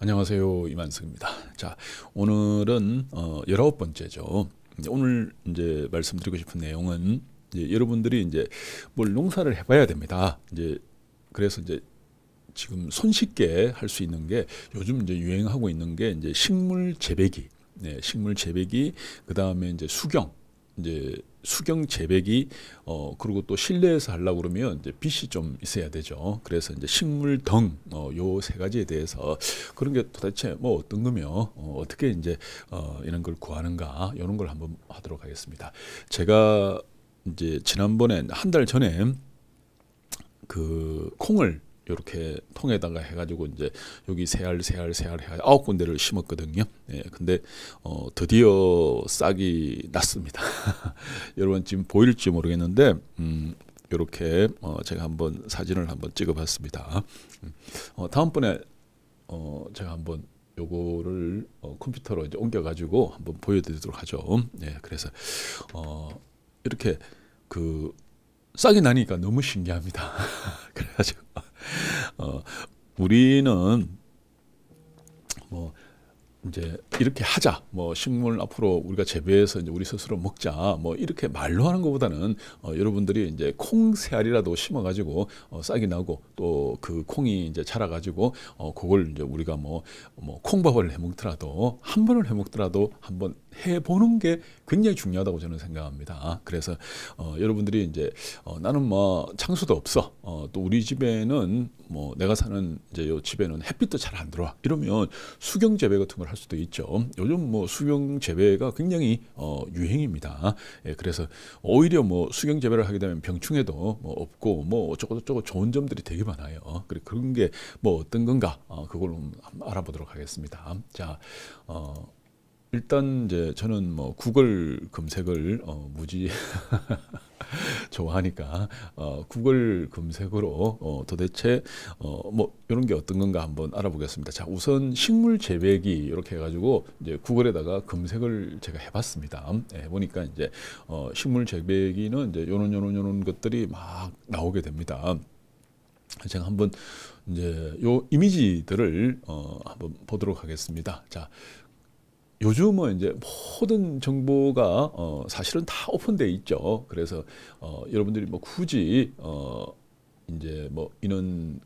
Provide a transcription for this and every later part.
안녕하세요 이만석입니다. 자 오늘은 어, 19번째죠. 오늘 이제 말씀드리고 싶은 내용은 이제 여러분들이 이제 뭘 농사를 해봐야 됩니다. 이제 그래서 이제 지금 손쉽게 할 수 있는 게 요즘 이제 유행하고 있는 게 이제 식물 재배기, 네, 식물 재배기 그 다음에 이제 수경 이제 수경 재배기 어 그리고 또 실내에서 하려고 그러면 이제 빛이 좀 있어야 되죠. 그래서 이제 식물 등어요 세 가지에 대해서 그런 게 도대체 뭐 어떤 거며 어, 떻게 이제 어 이런 걸 구하는가 이런 걸 한번 하도록 하겠습니다. 제가 이제 지난번에 한 달 전에 그 콩을 이렇게 통에다가 해가지고 이제 여기 세알 세알 세알 해가 아홉 군데를 심었거든요. 예, 근데 어, 드디어 싹이 났습니다. 여러분 지금 보일지 모르겠는데 음, 이렇게 어, 제가 한번 사진을 한번 찍어봤습니다. 음, 어, 다음번에 어, 제가 한번 요거를 어, 컴퓨터로 이제 옮겨가지고 한번 보여드리도록 하죠. 예, 그래서 어, 이렇게 그 싹이 나니까 너무 신기합니다. 그래가지고 어, 우리는 뭐 이제 이렇게 하자 뭐 식물 앞으로 우리가 재배해서 이제 우리 스스로 먹자 뭐 이렇게 말로 하는 것보다는 어, 여러분들이 이제 콩 씨알이라도 심어 가지고 어, 싹이 나고 또 그 콩이 이제 자라 가지고 어, 그걸 이제 우리가 뭐, 뭐 콩밥을 해 먹더라도 한 번을 해 먹더라도 한번 해보는 게 굉장히 중요하다고 저는 생각합니다. 그래서 어, 여러분들이 이제 어, 나는 뭐 창수도 없어. 어, 또 우리 집에는 뭐 내가 사는 이제 요 집에는 햇빛도 잘 안 들어와. 이러면 수경 재배 같은 걸 할 수도 있죠. 요즘 뭐 수경 재배가 굉장히 어, 유행입니다. 예, 그래서 오히려 뭐 수경 재배를 하게 되면 병충해도 뭐 없고 뭐 어쩌고 저쩌고 좋은 점들이 되게 많아요. 그리고 그런 게 뭐 어떤 건가 어, 그걸 알아보도록 하겠습니다. 자, 어. 일단 이제 저는 뭐 구글 검색을 어, 무지 좋아하니까 어, 구글 검색으로 어, 도대체 어, 뭐 이런 게 어떤 건가 한번 알아보겠습니다. 자 우선 식물 재배기 이렇게 해가지고 이제 구글에다가 검색을 제가 해봤습니다. 예, 보니까 이제 어, 식물 재배기는 이제 요런 요런 요런 것들이 막 나오게 됩니다. 제가 한번 이제 요 이미지들을 어, 한번 보도록 하겠습니다. 자, 요즘은 이제 모든 정보가 어, 사실은 다 오픈돼 있죠. 그래서 어, 여러분들이 뭐 굳이 어, 이제 뭐 이런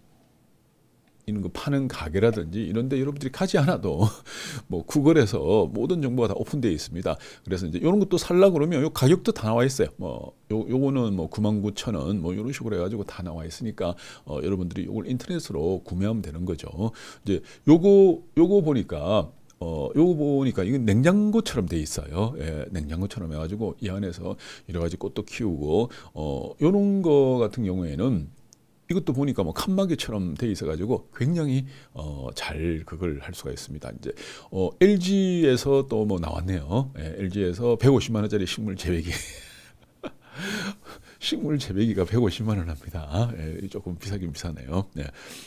이런 거 파는 가게라든지 이런데 여러분들이 가지 않아도 뭐 구글에서 모든 정보가 다 오픈되어 있습니다. 그래서 이제 이런 것도 살라 그러면 요 가격도 다 나와 있어요. 뭐 요, 요거는 뭐 99,000원 뭐 이런 식으로 해가지고 다 나와 있으니까 어, 여러분들이 요걸 인터넷으로 구매하면 되는 거죠. 이제 요거 요거 보니까 어, 요거 보니까 이건 냉장고처럼 돼 있어요. 예, 냉장고처럼 해가지고 이 안에서 여러 가지 꽃도 키우고 어, 요런 거 같은 경우에는 이것도 보니까 뭐 칸막이처럼 돼 있어가지고 굉장히 어, 잘 그걸 할 수가 있습니다. 이제 어, LG에서 또 뭐 나왔네요. 예, LG에서 150만 원짜리 식물 재배기. 식물 재배기가 150만 원 합니다. 예, 조금 비싸긴 비싸네요. 네.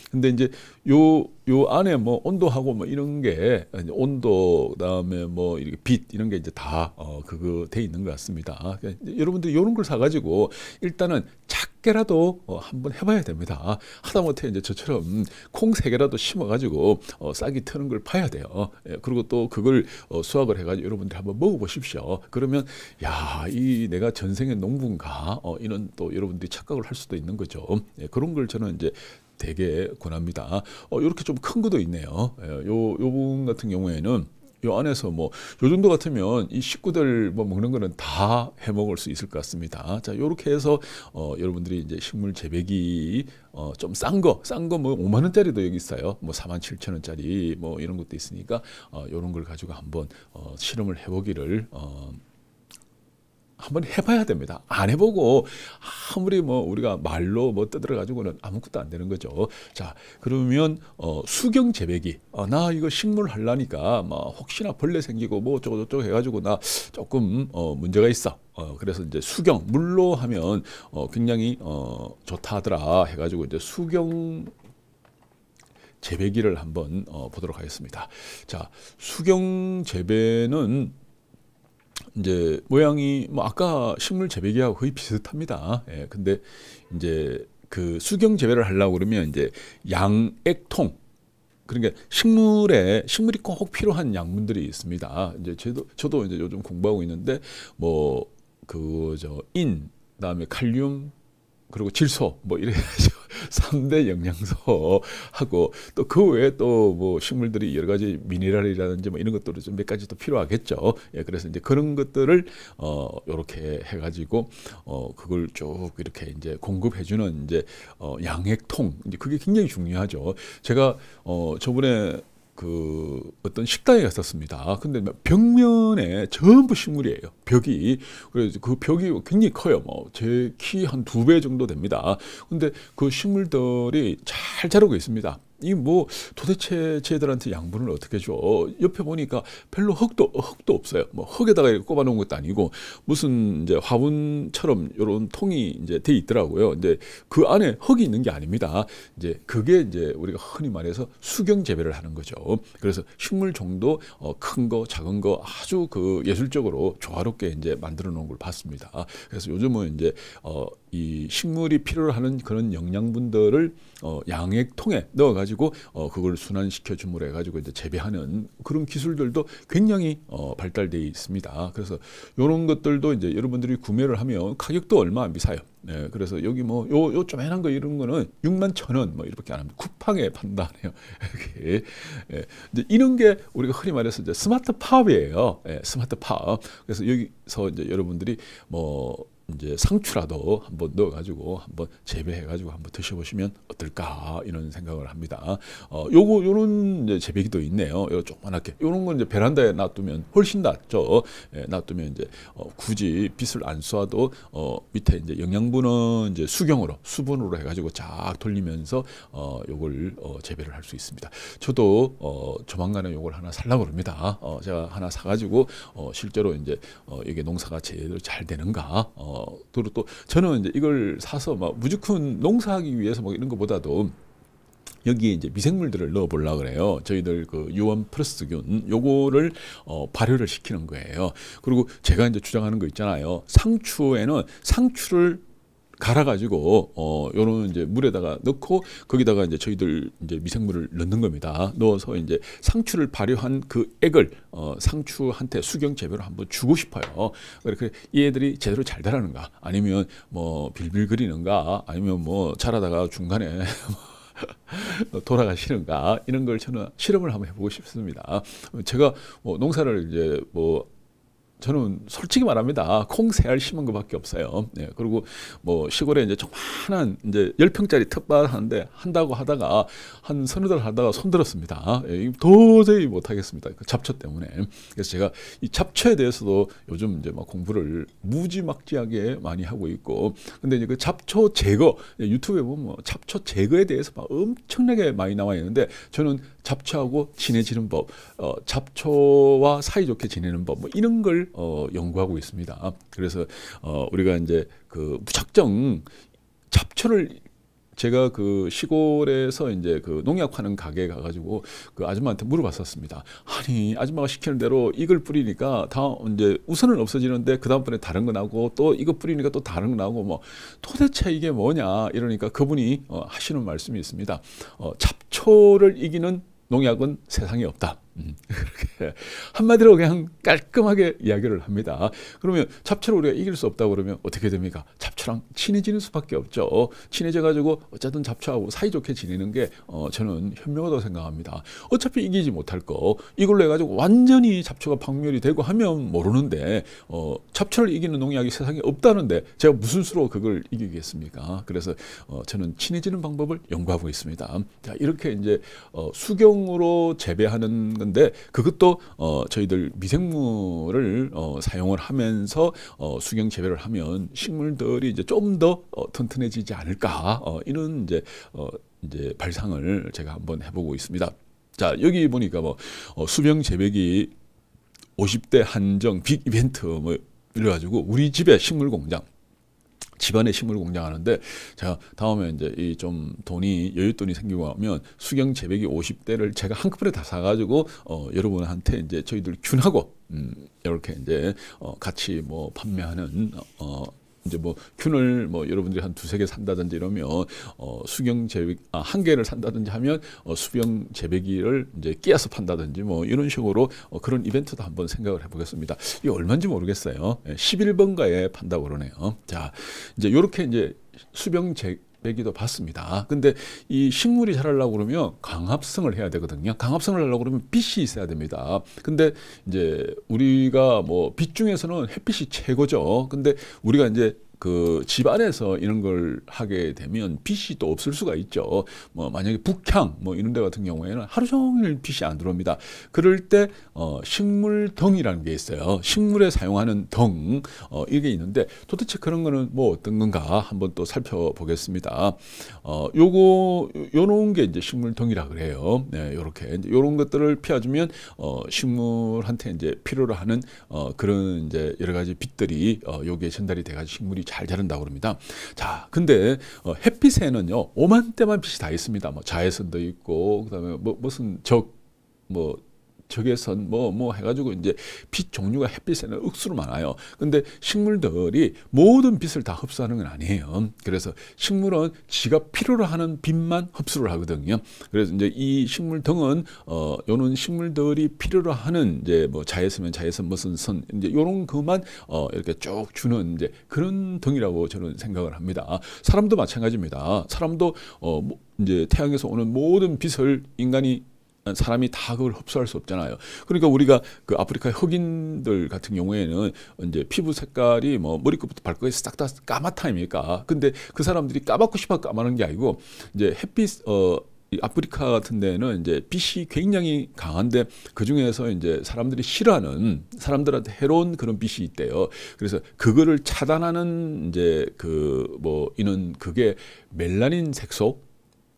근데 이제 요요 안에 뭐 온도하고 뭐 이런 게 온도 그다음에 뭐 이렇게 빛 이런 게 이제 다어 그거 돼 있는 것 같습니다. 아, 그러니까 여러분들 이런 걸 사가지고 일단은 작게라도 어 한번 해봐야 됩니다. 아, 하다못해 이제 저처럼 콩 세 개라도 심어가지고 어 싹이 트는 걸 파야 돼요. 어, 예, 그리고 또 그걸 어, 수확을 해가지고 여러분들 한번 먹어보십시오. 그러면 야 이 내가 전생의 농부인가 어, 이런 또 여러분들이 착각을 할 수도 있는 거죠. 예, 그런 걸 저는 이제 되게 권합니다. 어, 이렇게 좀큰 거도 있네요. 예, 요, 요 부분 같은 경우에는 요 안에서 뭐 요 정도 같으면 이 식구들 뭐 먹는 거는 다 해 먹을 수 있을 것 같습니다. 자, 요렇게 해서 어 여러분들이 이제 식물 재배기 어좀 싼 거, 싼 거 뭐 5만 원짜리도 여기 있어요. 뭐 4만 7천 원짜리 뭐 이런 것도 있으니까 어 요런 걸 가지고 한번 어 실험을 해 보기를 어 한번 해봐야 됩니다. 안 해보고 아무리 뭐 우리가 말로 뭐 떠들어 가지고는 아무것도 안 되는 거죠. 자 그러면 어, 수경 재배기 어, 나 이거 식물 하려니까뭐 혹시나 벌레 생기고 뭐 어쩌고 저쩌고 해가지고 나 조금 어, 문제가 있어. 어, 그래서 이제 수경 물로 하면 어, 굉장히 어, 좋다 하더라 해가지고 이제 수경 재배기를 한번 어, 보도록 하겠습니다. 자 수경 재배는 이제 모양이 뭐 아까 식물 재배기하고 거의 비슷합니다. 예, 근데 이제 그 수경 재배를 하려고 그러면 이제 양액통 그러니까 식물에 식물이 꼭 필요한 양분들이 있습니다. 이제 저도 저도 이제 요즘 공부하고 있는데 뭐 그 저인 그다음에 칼륨 그리고 질소 뭐 이래 야죠 삼대 영양소 하고 또 그 외에 또 뭐 식물들이 여러 가지 미네랄이라든지 뭐 이런 것들이 좀몇 가지 또 필요하겠죠. 예, 그래서 이제 그런 것들을 어 요렇게 해 가지고 어 그걸 쭉 이렇게 이제 공급해 주는 이제 어 양액통 이제 그게 굉장히 중요하죠. 제가 어 저번에 그 어떤 식당에 갔었습니다. 근데 뭐 벽면에 전부 식물이에요. 벽이 그래서 그 벽이 굉장히 커요. 뭐 제 키 한 두 배 정도 됩니다. 근데 그 식물들이 잘 자라고 있습니다. 이뭐 도대체 쟤들한테 양분을 어떻게 줘? 옆에 보니까 별로 흙도 흙도 없어요. 뭐 흙에다가 꼽아놓은 것도 아니고 무슨 이제 화분처럼 요런 통이 이제 돼 있더라고요. 이제 그 안에 흙이 있는 게 아닙니다. 이제 그게 이제 우리가 흔히 말해서 수경 재배를 하는 거죠. 그래서 식물 정도 어, 큰거 작은 거 아주 그 예술적으로 조화롭게 이제 만들어 놓은 걸 봤습니다. 그래서 요즘은 이제 어이 식물이 필요로 하는 그런 영양분들을 어, 양액통에 넣어가지고 어, 그걸 순환시켜 주물해 가지고 이제 재배하는 그런 기술들도 굉장히 어, 발달되어 있습니다. 그래서 이런 것들도 이제 여러분들이 구매를 하면 가격도 얼마 안 비싸요. 네, 그래서 여기 뭐요요 조만한 거 이런 거는 6만 천원뭐 이렇게 안 합니다. 쿠팡에 판다네요. 이렇게 예, 이제 이런 게 우리가 흔히 말해서 이제 스마트 팝이에요. 예, 스마트 팝. 그래서 여기서 이제 여러분들이 뭐 이제 상추라도 한번 넣어가지고 한번 재배해가지고 한번 드셔보시면 어떨까 이런 생각을 합니다. 어, 요거 요런 재배기도 있네요. 요 조그맣게 요런 건 이제 베란다에 놔두면 훨씬 낫죠. 예, 놔두면 이제 어, 굳이 빛을 안 쏴도 어, 밑에 이제 영양분은 이제 수경으로 수분으로 해가지고 쫙 돌리면서 어, 요걸 어, 재배를 할 수 있습니다. 저도 어, 조만간에 요걸 하나 살라고 합니다. 어, 제가 하나 사가지고 어, 실제로 이제 어, 이게 농사가 제대로 잘 되는가 어, 그리고 어, 또 저는 이제 이걸 사서 막 무조건 농사하기 위해서 막 이런 것보다도 여기에 이제 미생물들을 넣어 보려 그래요. 저희들 그 유원 플러스균 요거를 어, 발효를 시키는 거예요. 그리고 제가 이제 주장하는 거 있잖아요. 상추에는 상추를 갈아가지고 어 요런 이제 물에다가 넣고 거기다가 이제 저희들 이제 미생물을 넣는 겁니다. 넣어서 이제 상추를 발효한 그 액을 어 상추한테 수경 재배로 한번 주고 싶어요. 그래 그래 이 애들이 제대로 잘 자라는가 아니면 뭐 빌빌거리는가 아니면 뭐 자라다가 중간에 돌아가시는가 이런 걸 저는 실험을 한번 해보고 싶습니다. 제가 뭐 농사를 이제 뭐 저는 솔직히 말합니다. 아, 콩세알 심은 것밖에 없어요. 예, 그리고 뭐 시골에 이제 조그만한 이제 열평짜리 텃밭 하는데 한다고 하다가 한 서너 달 하다가 손들었습니다. 예, 도저히 못하겠습니다. 그 잡초 때문에. 그래서 제가 이 잡초에 대해서도 요즘 이제 막 공부를 무지막지하게 많이 하고 있고 근데 이제 그 잡초 제거 예, 유튜브에 보면 뭐 잡초 제거에 대해서 막 엄청나게 많이 나와 있는데 저는 잡초하고 친해지는 법, 어, 잡초와 사이좋게 지내는 법 뭐 이런 걸 어, 연구하고 있습니다. 그래서 어, 우리가 이제 그 무작정 잡초를 제가 그 시골에서 이제 그 농약하는 가게에 가가지고 그 아줌마한테 물어봤었습니다. 아니 아줌마가 시키는 대로 이걸 뿌리니까 다 이제 우선은 없어지는데 그 다음번에 다른 거나고또 이거 뿌리니까 또 다른 거나고뭐 도대체 이게 뭐냐 이러니까 그분이 어, 하시는 말씀이 있습니다. 어, 잡초를 이기는 농약은 세상에 없다. 음, 그렇게 한마디로 그냥 깔끔하게 이야기를 합니다. 그러면 잡채를 우리가 이길 수 없다고 그러면 어떻게 됩니까? 잡채랑 친해지는 수밖에 없죠. 친해져가지고 어쨌든 잡채하고 사이좋게 지내는 게 어, 저는 현명하다고 생각합니다. 어차피 이기지 못할 거 이걸로 해가지고 완전히 잡채가 박멸이 되고 하면 모르는데 어, 잡채를 이기는 농약이 세상에 없다는데 제가 무슨 수로 그걸 이기겠습니까? 그래서 어, 저는 친해지는 방법을 연구하고 있습니다. 자 이렇게 이제 어, 수경으로 재배하는 하는데 그것도 어, 저희들 미생물을 어, 사용을 하면서 어, 수경 재배를 하면 식물들이 이제 좀더 어, 튼튼해지지 않을까 어, 이런 이제 어, 이제 발상을 제가 한번 해보고 있습니다. 자 여기 보니까 뭐 어, 수병 재배기 50대 한정 빅 이벤트 뭐 이래가지고 우리 집의 식물 공장 집안의 식물을공장하는데 제가 다음에 이제 이 좀 돈이 여윳돈이 생기고 하면 수경 재배기 50대를 제가 한꺼번에 다 사가지고 어 여러분한테 이제 저희들 균하고 음 이렇게 이제 어 같이 뭐 판매하는 어 이제 뭐 균을 뭐 여러분들이 한 두세 개 산다든지 이러면 어 수경 재배 아, 한 개를 산다든지 하면 어, 수병 재배기를 이제 끼어서 판다든지 뭐 이런 식으로 어, 그런 이벤트도 한번 생각을 해보겠습니다. 이게 얼마인지 모르겠어요. 11번가에 예, 판다고 그러네요. 자 이제 이렇게 이제 수병 재 매기도 받습니다. 근데 이 식물이 자라려고 그러면 강합성을 해야 되거든요. 강합성을 하려고 그러면 빛이 있어야 됩니다. 근데 이제 우리가 뭐 빛 중에서는 햇빛이 최고죠. 근데 우리가 이제 그 집안에서 이런 걸 하게 되면 빛이 또 없을 수가 있죠. 뭐 만약에 북향 뭐 이런 데 같은 경우에는 하루 종일 빛이 안 들어옵니다. 그럴 때 어, 식물덩이라는 게 있어요. 식물에 사용하는 덩 어, 이게 있는데 도대체 그런 거는 뭐 어떤 건가 한번 또 살펴보겠습니다. 어, 요거 요런 게 이제 식물덩이라 그래요. 네, 요렇게 이제 요런 것들을 피워주면 어, 식물한테 이제 필요로 하는 어, 그런 이제 여러 가지 빛들이 어, 요게 전달이 돼가지고 식물이 잘 자른다고 그럽니다. 자, 근데 어, 햇빛에는요 오만 때만 빛이 다 있습니다. 뭐 자외선도 있고 그다음에 뭐 무슨 적뭐 적외선 뭐뭐 해가지고 이제 빛 종류가 햇빛에는 억수로 많아요. 근데 식물들이 모든 빛을 다 흡수하는 건 아니에요. 그래서 식물은 지가 필요로 하는 빛만 흡수를 하거든요. 그래서 이제 이 식물 등은 어 요런 식물들이 필요로 하는 이제 뭐 자외선면 자외선 무슨 선 이제 요런 그만 어 이렇게 쭉 주는 이제 그런 등이라고 저는 생각을 합니다. 사람도 마찬가지입니다. 사람도 어뭐 이제 태양에서 오는 모든 빛을 인간이 사람이 다 그걸 흡수할 수 없잖아요. 그러니까 우리가 그아프리카 흑인들 같은 경우에는 이제 피부 색깔이 뭐 머리끝부터 발끝에서싹 다 까맣다 아닙니까? 근데 그 사람들이 까맣고 싶어 까마는 게 아니고 이제 햇빛 어 아프리카 같은 데는 이제 빛이 굉장히 강한데 그 중에서 이제 사람들이 싫어하는 사람들한테 해로운 그런 빛이 있대요. 그래서 그거를 차단하는 이제 그 뭐 이는 그게 멜라닌 색소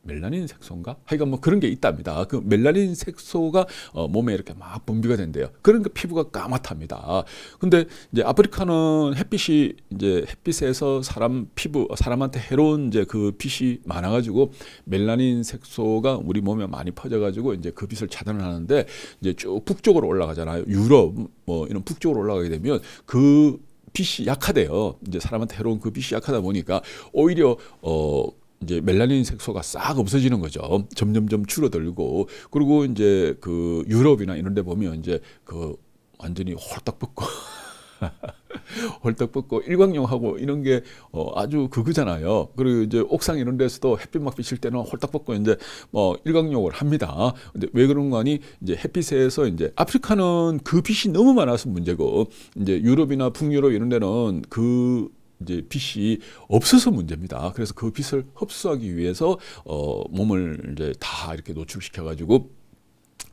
멜라닌 색소인가? 하여간 뭐 그런 게 있답니다. 그 멜라닌 색소가 어, 몸에 이렇게 막 분비가 된대요. 그러니까 피부가 까맣답니다. 근데 이제 아프리카는 햇빛이 이제 햇빛에서 사람 피부 사람한테 해로운 이제 그 빛이 많아 가지고 멜라닌 색소가 우리 몸에 많이 퍼져 가지고 이제 그 빛을 차단을 하는데 이제 쭉 북쪽으로 올라가잖아요. 유럽 뭐 이런 북쪽으로 올라가게 되면 그 빛이 약하대요. 이제 사람한테 해로운 그 빛이 약하다 보니까 오히려 어 이제 멜라닌 색소가 싹 없어지는 거죠. 점점점 줄어들고 그리고 이제 그 유럽이나 이런 데 보면 이제 그 완전히 홀딱 벗고 홀딱 벗고 일광욕하고 이런 게 어, 아주 그거잖아요. 그리고 이제 옥상 이런 데서도 햇빛 막 비칠 때는 홀딱 벗고 이제 뭐 일광욕을 합니다. 근데 왜그런거 하니 이제 햇빛에서 이제 아프리카는 그 빛이 너무 많아서 문제고 이제 유럽이나 북유럽 이런 데는 그 이제 빚이 없어서 문제입니다. 그래서 그 빚을 흡수하기 위해서 어 몸을 이제 다 이렇게 노출시켜 가지고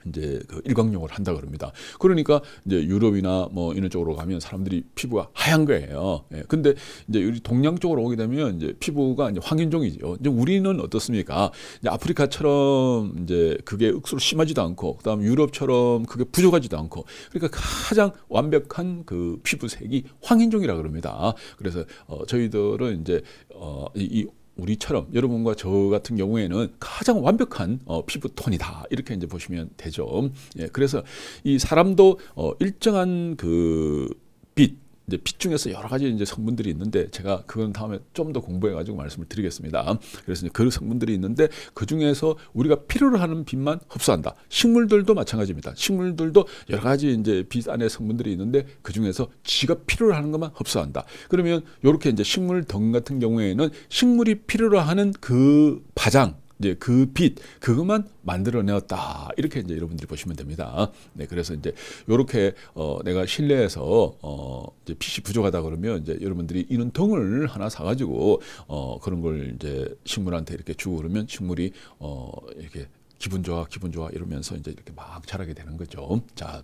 이제 그 일광욕을 한다 그럽니다. 그러니까 이제 유럽이나 뭐 이런 쪽으로 가면 사람들이 피부가 하얀 거예요. 예. 근데 이제 우리 동양 쪽으로 오게 되면 이제 피부가 이제 황인종이죠. 이제 우리는 어떻습니까? 이제 아프리카처럼 이제 그게 억수로 심하지도 않고 그다음 유럽처럼 그게 부족하지도 않고 그러니까 가장 완벽한 그 피부색이 황인종이라 그럽니다. 그래서 어 저희들은 이제 어이 우리처럼 여러분과 저 같은 경우에는 가장 완벽한 어, 피부 톤이다 이렇게 이제 보시면 되죠. 예, 그래서 이 사람도 어, 일정한 그 빛, 이제 빛 중에서 여러 가지 이제 성분들이 있는데 제가 그건 다음에 좀 더 공부해 가지고 말씀을 드리겠습니다. 그래서 이제 그 성분들이 있는데 그 중에서 우리가 필요로 하는 빛만 흡수한다. 식물들도 마찬가지입니다. 식물들도 여러 가지 이제 빛 안에 성분들이 있는데 그 중에서 지가 필요로 하는 것만 흡수한다. 그러면 이렇게 이제 식물 덩 같은 경우에는 식물이 필요로 하는 그바장 이제 그 빛 그것만 만들어내었다 이렇게 이제 여러분들이 보시면 됩니다. 네, 그래서 이제 이렇게 어, 내가 실내에서 어, 이제 빛이 부족하다 그러면 이제 여러분들이 인원통을 하나 사가지고 어, 그런 걸 이제 식물한테 이렇게 주고 그러면 식물이 어, 이렇게 기분 좋아 기분 좋아 이러면서 이제 이렇게 막 자라게 되는 거죠. 자.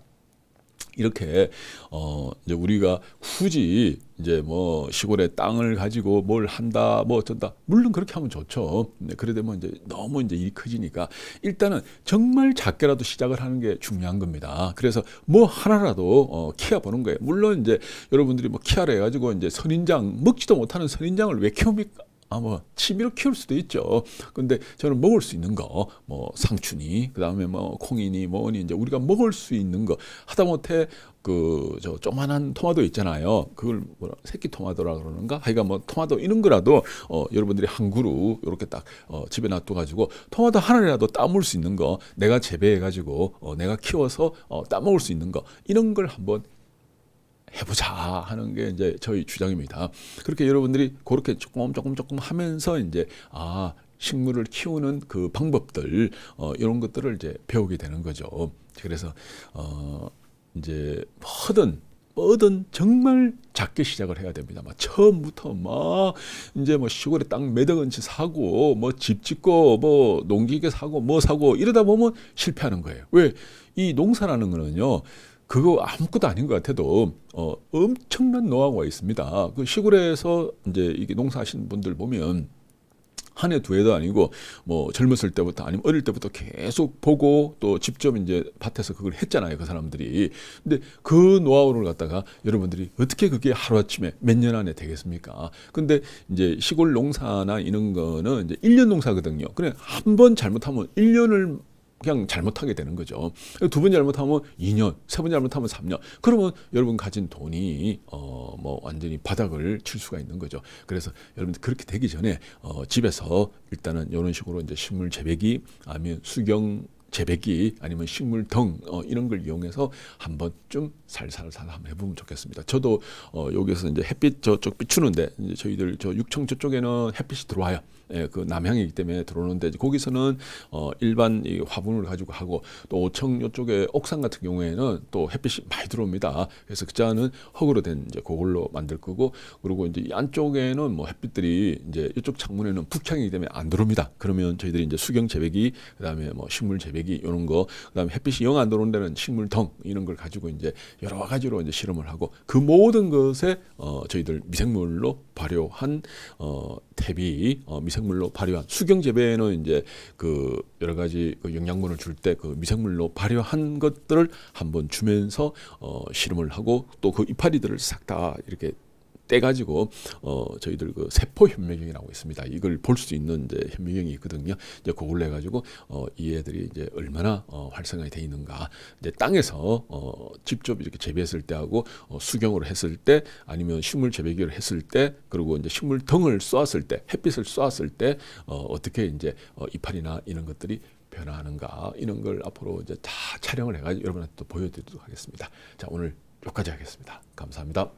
이렇게 어 이제 우리가 굳이 이제 뭐 시골에 땅을 가지고 뭘 한다 뭐 어쩐다 물론 그렇게 하면 좋죠. 네, 그래 되면 이제 너무 이제 일이 커지니까 일단은 정말 작게라도 시작을 하는 게 중요한 겁니다. 그래서 뭐 하나라도 어, 키워 보는 거예요. 물론 이제 여러분들이 뭐 키아를 가지고 이제 선인장 먹지도 못하는 선인장을 왜 키웁니까? 아뭐 취미로 키울 수도 있죠. 근데 저는 먹을 수 있는 거, 뭐 상추니, 그다음에 뭐 콩이니 뭐니 이제 우리가 먹을 수 있는 거 하다못해 그 저 조만한 토마토 있잖아요. 그걸 뭐라 새끼 토마토라 그러는가? 하여간 뭐 토마토 이런 거라도 어 여러분들이 한 그루 이렇게 딱 어, 집에 놔둬 가지고 토마토 하나라도 따먹을 수 있는 거 내가 재배해 가지고 어, 내가 키워서 어, 따먹을 수 있는 거 이런 걸 한번 해보자 하는 게 이제 저희 주장입니다. 그렇게 여러분들이 그렇게 조금 조금 조금 하면서 이제 아 식물을 키우는 그 방법들 어, 이런 것들을 이제 배우게 되는 거죠. 그래서 어, 이제 뭐든 뭐든 정말 작게 시작을 해야 됩니다. 막 처음부터 막 이제 뭐 시골에 땅 매덕 은치 사고 뭐 집 짓고 뭐 농기계 사고 뭐 사고 이러다 보면 실패하는 거예요. 왜? 이 농사라는 거는요. 그거 아무것도 아닌 것 같아도 어, 엄청난 노하우가 있습니다. 그 시골에서 이제 이게 농사하시는 분들 보면 한 해 두 해도 아니고 뭐 젊었을 때부터 아니면 어릴 때부터 계속 보고 또 직접 이제 밭에서 그걸 했잖아요 그 사람들이 근데 그 노하우를 갖다가 여러분들이 어떻게 그게 하루아침에 몇 년 안에 되겠습니까 근데 이제 시골 농사나 이런 거는 이제 1년 농사거든요 그래 한번 잘못하면 1년을 그냥 잘못하게 되는 거죠. 두 번 잘못하면 2년, 세 번 잘못하면 3년. 그러면 여러분 가진 돈이 어 뭐 완전히 바닥을 칠 수가 있는 거죠. 그래서 여러분 그렇게 되기 전에 어 집에서 일단은 이런 식으로 이제 식물 재배기 아니면 수경 재배기 아니면 식물 등 어, 이런 걸 이용해서 한번 좀 살살살 한번 해보면 좋겠습니다. 저도 어, 여기서 이제 햇빛 저쪽 비추는데 저희들 저 육청 저쪽에는 햇빛이 들어와요. 예, 그 남향이기 때문에 들어오는데 거기서는 어, 일반 이 화분을 가지고 하고 또 5층 요쪽에 옥상 같은 경우에는 또 햇빛이 많이 들어옵니다. 그래서 그자는 흙으로 된 이제 그걸로 만들 거고 그리고 이제 이 안쪽에는 뭐 햇빛들이 이제 이쪽 창문에는 북향이기 때문에 안 들어옵니다. 그러면 저희들이 이제 수경 재배기 그다음에 뭐 식물 재배기 이런 거 그다음에 햇빛이 영 안 들어오는 데는 식물 덩 이런 걸 가지고 이제 여러 가지로 이제 실험을 하고 그 모든 것에 어, 저희들 미생물로 발효한 어, 탭이 어, 미생 미생물로 발효한 수경 재배는 이제 그 여러 가지 그 영양분을 줄 때 그 미생물로 발효한 것들을 한번 주면서 어, 실험을 하고 또 그 이파리들을 싹 다 이렇게 떼가지고 어, 저희들 그 세포 현미경이라고 있습니다. 이걸 볼 수 있는 이제 현미경이 있거든요. 이제 그걸 해가지고 어, 이 애들이 이제 얼마나 어, 활성화돼 있는가. 이제 땅에서 어, 직접 이렇게 재배했을 때하고 어, 수경으로 했을 때 아니면 식물 재배기를 했을 때 그리고 이제 식물 등을 쏘았을 때 햇빛을 쏘았을 때 어, 어떻게 이제 어, 이파리나 이런 것들이 변화하는가 이런 걸 앞으로 이제 다 촬영을 해가지고 여러분한테 또 보여드리도록 하겠습니다. 자 오늘 여기까지 하겠습니다. 감사합니다.